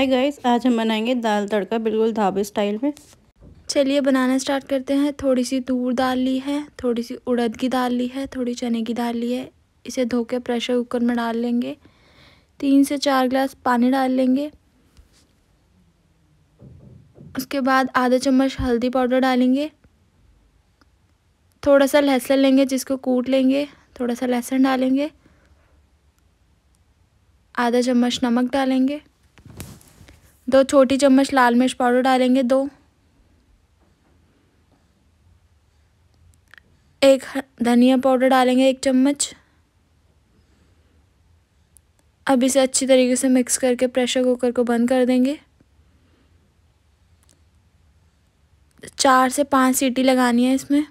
hi guys आज हम बनाएंगे दाल तड़का बिल्कुल ढाबे स्टाइल में चलिए बनाना स्टार्ट करते हैं थोड़ी सी तूर दाल ली है थोड़ी सी उड़द की दाल ली है थोड़ी चने की दाल ली है इसे धो के प्रेशर कुकर में डाल लेंगे तीन से चार गिलास पानी डाल लेंगे उसके बाद आधा चम्मच हल्दी पाउडर डालेंगे थोड़ा सा लहसुन लेंगे जिसको कूट लेंगे थोड़ा सा लहसुन डालेंगे आधा चम्मच नमक डालेंगे दो छोटी चम्मच लाल मिर्च पाउडर डालेंगे दो एक धनिया पाउडर डालेंगे एक चम्मच अब इसे अच्छी तरीके से मिक्स करके प्रेशर कुकर को बंद कर देंगे चार से पाँच सीटी लगानी है इसमें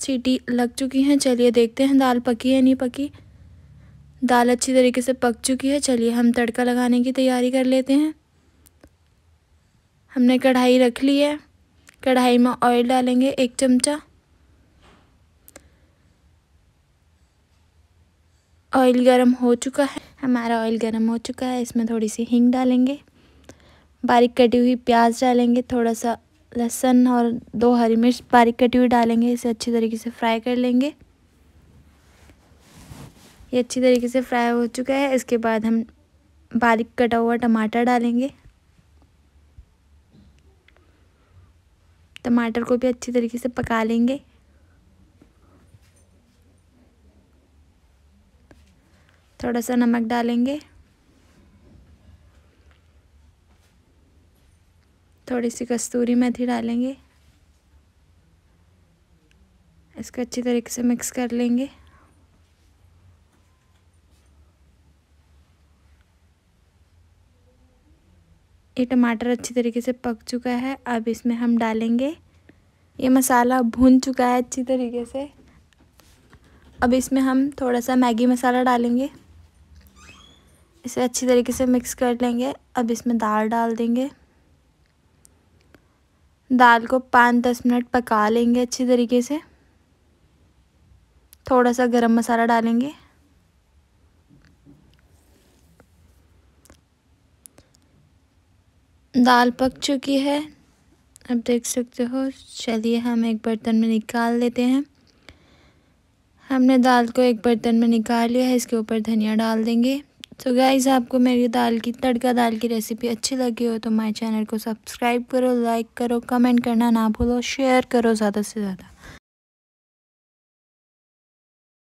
सीटी लग चुकी हैं चलिए देखते हैं दाल पकी है नहीं पकी दाल अच्छी तरीके से पक चुकी है चलिए हम तड़का लगाने की तैयारी कर लेते हैं हमने कढ़ाई रख ली है कढ़ाई में ऑयल डालेंगे एक चमचा ऑयल गरम हो चुका है हमारा ऑयल गरम हो चुका है इसमें थोड़ी सी हींग डालेंगे बारीक कटी हुई प्याज डालेंगे थोड़ा सा लहसुन और दो हरी मिर्च बारीक कटी हुई डालेंगे इसे अच्छी तरीके से फ्राई कर लेंगे ये अच्छी तरीके से फ्राई हो चुका है इसके बाद हम बारीक कटा हुआ टमाटर डालेंगे टमाटर को भी अच्छी तरीके से पका लेंगे थोड़ा सा नमक डालेंगे थोड़ी सी कस्तूरी मेथी डालेंगे इसको अच्छी तरीके से मिक्स कर लेंगे ये टमाटर अच्छी तरीके से पक चुका है अब इसमें हम डालेंगे ये मसाला भून चुका है अच्छी तरीके से अब इसमें हम थोड़ा सा मैगी मसाला डालेंगे इसे अच्छी तरीके से मिक्स कर लेंगे अब इसमें दाल डाल देंगे दाल को पाँच दस मिनट पका लेंगे अच्छी तरीके से थोड़ा सा गरम मसाला डालेंगे दाल पक चुकी है अब देख सकते हो चलिए हम एक बर्तन में निकाल लेते हैं हमने दाल को एक बर्तन में निकाल लिया है इसके ऊपर धनिया डाल देंगे तो गाइज़ आपको मेरी दाल की तड़का दाल की रेसिपी अच्छी लगी हो तो माय चैनल को सब्सक्राइब करो लाइक करो कमेंट करना ना भूलो शेयर करो ज़्यादा से ज़्यादा